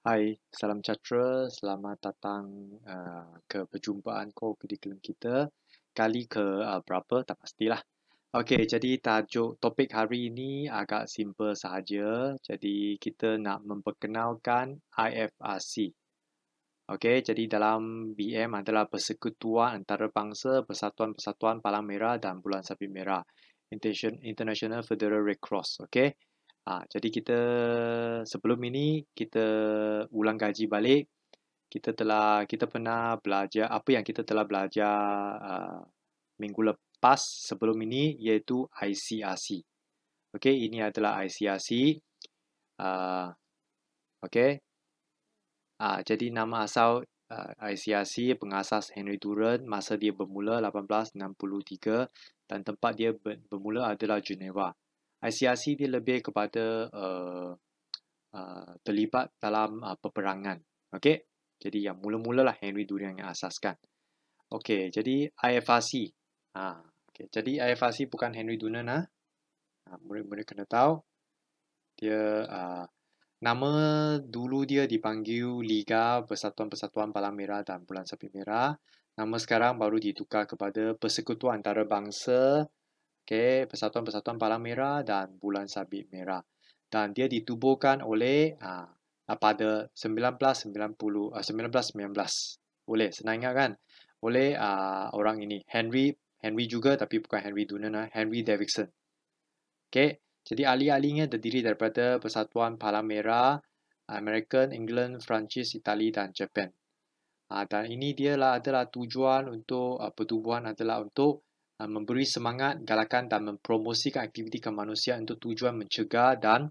Hai, salam catra. Selamat datang uh, ke perjumpaan kau ke kita. Kali ke uh, berapa, tak pastilah. Okey, jadi tajuk topik hari ini agak simple sahaja. Jadi, kita nak memperkenalkan IFRC. Okey, jadi dalam BM adalah Persekutuan Antara Bangsa Persatuan-Persatuan Palang Merah dan Bulan Sabit Merah. International Federal Red Cross, okey. Ha, jadi kita sebelum ini kita ulang kaji balik kita telah kita pernah belajar apa yang kita telah belajar uh, minggu lepas sebelum ini iaitu ICRC. Okey, ini adalah ICRC. Uh, ha, Okey. Uh, ha, jadi nama asal uh, ICRC pengasas Henry Durant masa dia bermula 1863 dan tempat dia bermula adalah Geneva. ICRC dia lebih kepada uh, uh, terlibat dalam uh, peperangan. Okey. Jadi yang mula-mula lah Henry Durian yang asaskan. Okey, jadi IFRC. Ha, okay. Jadi IFRC bukan Henry Durian lah. Ha, Murid-murid kena tahu. Dia uh, Nama dulu dia dipanggil Liga Persatuan-Persatuan Palang Merah dan Bulan Sapi Merah. Nama sekarang baru ditukar kepada Persekutuan Antarabangsa Bangsa okay, persatuan-persatuan palang merah dan bulan sabit merah. Dan dia ditubuhkan oleh uh, pada 1990, uh, 1919 boleh senang ingat kan oleh uh, orang ini Henry Henry juga tapi bukan Henry Dunant lah. Henry Davidson. Okay, jadi ahli-ahlinya terdiri daripada Persatuan Palang Merah, American, England, Perancis, Itali dan Jepun. Ah dan ini dia lah adalah tujuan untuk uh, pertubuhan adalah untuk Uh, memberi semangat, galakan dan mempromosikan aktiviti kemanusiaan untuk tujuan mencegah dan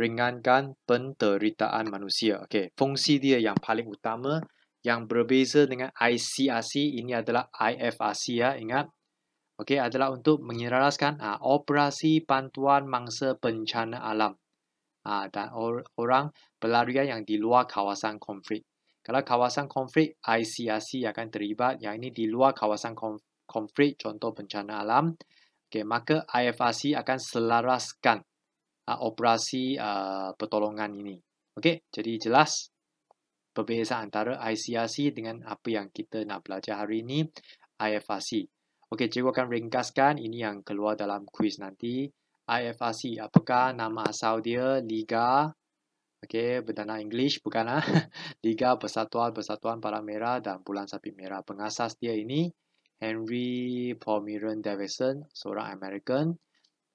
ringankan penderitaan manusia. Okey, fungsi dia yang paling utama yang berbeza dengan ICRC ini adalah IFRC ya, ingat. Okey, adalah untuk menyelaraskan uh, operasi pantuan mangsa bencana alam uh, dan or orang pelarian yang di luar kawasan konflik. Kalau kawasan konflik, ICRC akan terlibat yang ini di luar kawasan konflik konflik contoh bencana alam okay, maka IFRC akan selaraskan uh, operasi uh, pertolongan ini Okay, jadi jelas perbezaan antara ICRC dengan apa yang kita nak belajar hari ini IFRC okey cikgu akan ringkaskan ini yang keluar dalam kuis nanti IFRC apakah nama asal dia liga Okay, berdana English bukanlah Liga Persatuan Persatuan Palang Merah dan Bulan Sapi Merah. Pengasas dia ini Henry Pomeran Davidson, seorang American.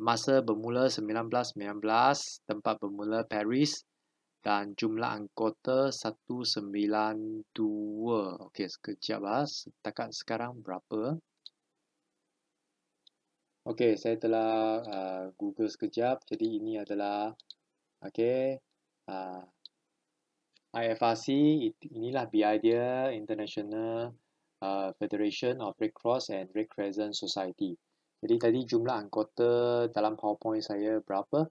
Masa bermula 1919, tempat bermula Paris dan jumlah anggota 192. Okey, sekejap lah. Setakat sekarang berapa? Okey, saya telah uh, Google sekejap. Jadi ini adalah okey, uh, IFRC, inilah BI dia, International uh, Federation of Red Cross and Red Crescent Society. Jadi tadi jumlah anggota dalam PowerPoint saya berapa?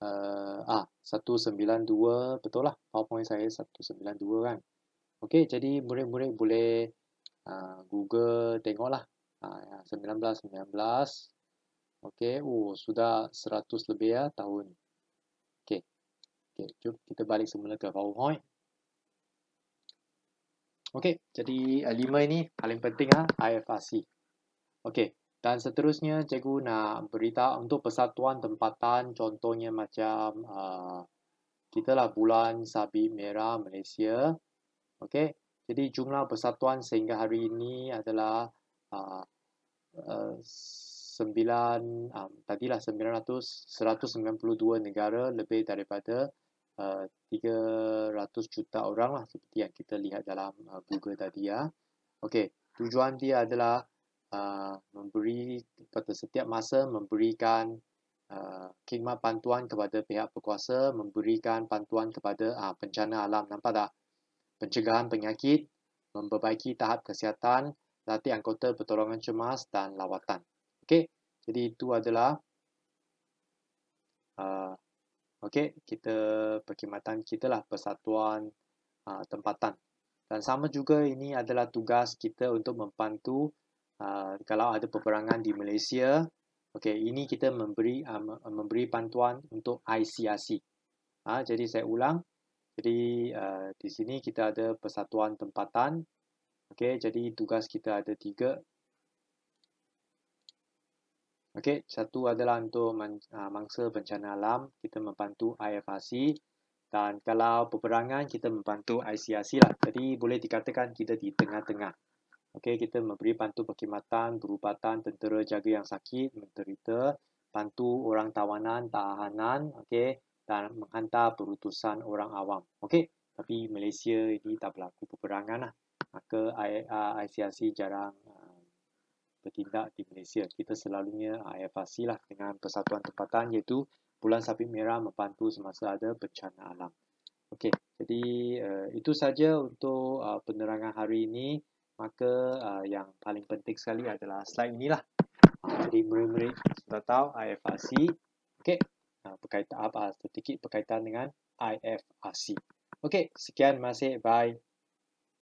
Uh, ah, 192 betul lah. PowerPoint saya 192 kan. Okey, jadi murid-murid boleh uh, Google tengoklah. Ah, uh, 19 19. Okey, oh uh, sudah 100 lebih ya tahun. Okey. okay, jom kita balik semula ke PowerPoint. Okey, jadi uh, lima ini paling penting lah, IFRC. Okey, dan seterusnya cikgu nak berita untuk persatuan tempatan contohnya macam uh, kita lah bulan Sabi Merah Malaysia. Okey, jadi jumlah persatuan sehingga hari ini adalah uh, uh, sembilan, um, tadilah puluh dua negara lebih daripada uh, eh, 300 juta orang lah seperti yang kita lihat dalam uh, Google tadi ya. Okey, tujuan dia adalah uh, memberi pada setiap masa memberikan uh, khidmat bantuan kepada pihak berkuasa, memberikan bantuan kepada uh, bencana alam nampak tak? Pencegahan penyakit, memperbaiki tahap kesihatan, latih anggota pertolongan cemas dan lawatan. Okey, jadi itu adalah Okey, kita perkhidmatan kita lah persatuan uh, tempatan. Dan sama juga ini adalah tugas kita untuk membantu uh, kalau ada peperangan di Malaysia. Okey, ini kita memberi uh, memberi bantuan untuk ICRC. Uh, jadi saya ulang. Jadi uh, di sini kita ada persatuan tempatan. Okey, jadi tugas kita ada tiga Okey, satu adalah untuk ah, mangsa bencana alam, kita membantu IFRC dan kalau peperangan kita membantu ICRC lah. Jadi boleh dikatakan kita di tengah-tengah. Okey, kita memberi bantu perkhidmatan, perubatan, tentera jaga yang sakit, menderita, bantu orang tawanan, tahanan, okey, dan menghantar perutusan orang awam. Okey, tapi Malaysia ini tak berlaku peperangan lah. Maka ICRC ah, jarang ah, bertindak di Malaysia. Kita selalunya ah, IFRC lah dengan persatuan tempatan iaitu Bulan Sapi Merah membantu semasa ada bencana alam. Okey, jadi uh, itu saja untuk uh, penerangan hari ini. Maka uh, yang paling penting sekali adalah slide inilah. Uh, jadi murid-murid sudah tahu IFRC. Okey, uh, berkaitan apa sedikit berkaitan dengan IFRC. Okey, sekian masih. Bye.